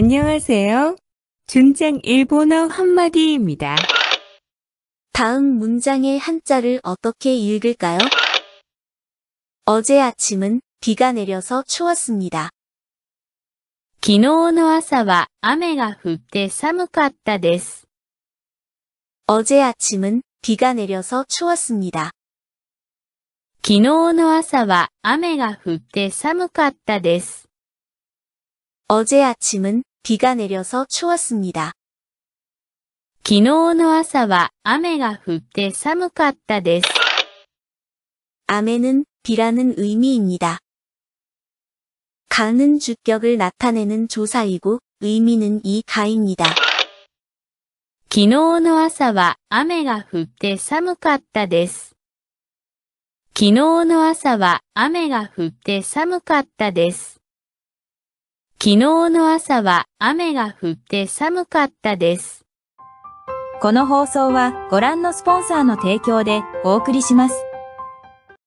안녕하세요. 준장 일본어 한마디입니다. 다음 문장의 한자를 어떻게 읽을까요? 어제 아침은 비가 내려서 추웠습니다. 昨日の朝は雨が降って寒かったです. 어제 아침은 비가 내려서 추웠습니다. 昨日の朝は雨が降って寒かったです. 어제 아침은 비가 내려서 추웠습니다. 昨日の朝は雨が降って寒かったです。 아메는 비라는 의미입니다. 가는 주격을 나타내는 조사이고 의미는 이 가입니다. 昨日の朝は雨が降って寒かったです。昨日の朝は雨が降って寒かったです。昨日の朝は雨が降って寒かったです。この放送はご覧のスポンサーの提供でお送りします。